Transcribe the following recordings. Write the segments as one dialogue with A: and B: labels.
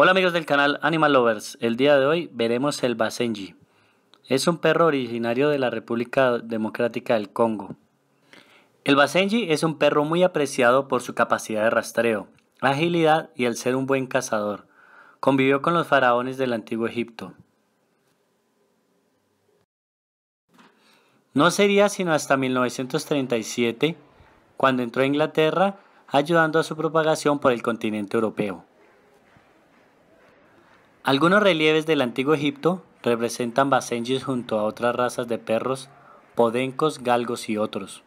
A: Hola amigos del canal Animal Lovers, el día de hoy veremos el Basenji. Es un perro originario de la República Democrática del Congo. El Basenji es un perro muy apreciado por su capacidad de rastreo, agilidad y el ser un buen cazador. Convivió con los faraones del antiguo Egipto. No sería sino hasta 1937 cuando entró a Inglaterra ayudando a su propagación por el continente europeo. Algunos relieves del antiguo Egipto representan basenjis junto a otras razas de perros, podencos, galgos y otros.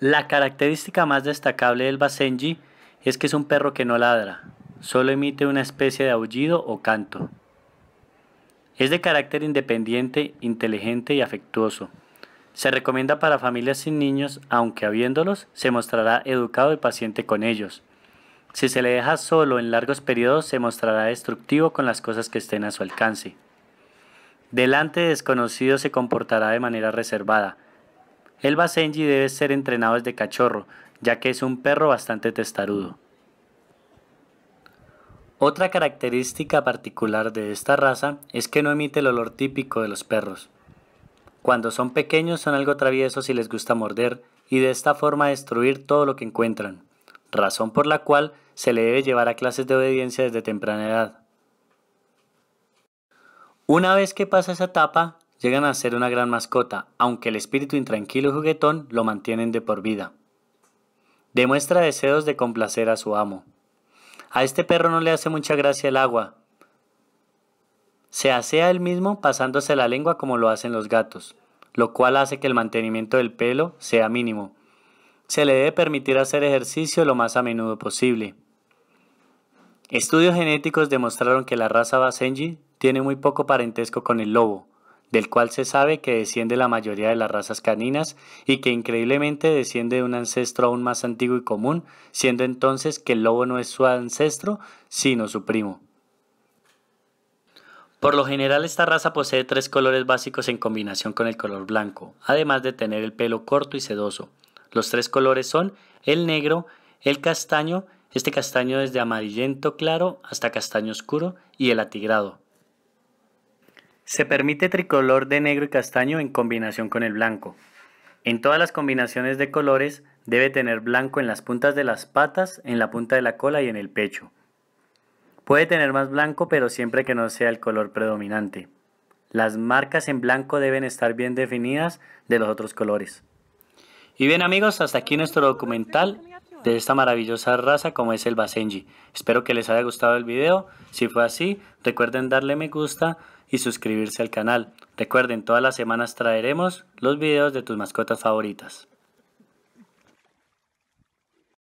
A: La característica más destacable del basenji es que es un perro que no ladra, solo emite una especie de aullido o canto. Es de carácter independiente, inteligente y afectuoso. Se recomienda para familias sin niños, aunque habiéndolos, se mostrará educado y paciente con ellos. Si se le deja solo en largos periodos, se mostrará destructivo con las cosas que estén a su alcance. Delante de desconocidos se comportará de manera reservada. El Basenji debe ser entrenado desde cachorro, ya que es un perro bastante testarudo. Otra característica particular de esta raza es que no emite el olor típico de los perros. Cuando son pequeños son algo traviesos y les gusta morder, y de esta forma destruir todo lo que encuentran razón por la cual se le debe llevar a clases de obediencia desde temprana edad. Una vez que pasa esa etapa, llegan a ser una gran mascota, aunque el espíritu intranquilo y juguetón lo mantienen de por vida. Demuestra deseos de complacer a su amo. A este perro no le hace mucha gracia el agua. Se asea él mismo pasándose la lengua como lo hacen los gatos, lo cual hace que el mantenimiento del pelo sea mínimo, se le debe permitir hacer ejercicio lo más a menudo posible. Estudios genéticos demostraron que la raza Basenji tiene muy poco parentesco con el lobo, del cual se sabe que desciende la mayoría de las razas caninas y que increíblemente desciende de un ancestro aún más antiguo y común, siendo entonces que el lobo no es su ancestro, sino su primo. Por lo general esta raza posee tres colores básicos en combinación con el color blanco, además de tener el pelo corto y sedoso. Los tres colores son el negro, el castaño, este castaño desde amarillento claro hasta castaño oscuro y el atigrado. Se permite tricolor de negro y castaño en combinación con el blanco. En todas las combinaciones de colores debe tener blanco en las puntas de las patas, en la punta de la cola y en el pecho. Puede tener más blanco pero siempre que no sea el color predominante. Las marcas en blanco deben estar bien definidas de los otros colores. Y bien amigos, hasta aquí nuestro documental de esta maravillosa raza como es el Basenji. Espero que les haya gustado el video. Si fue así, recuerden darle me gusta y suscribirse al canal. Recuerden, todas las semanas traeremos los videos de tus mascotas favoritas.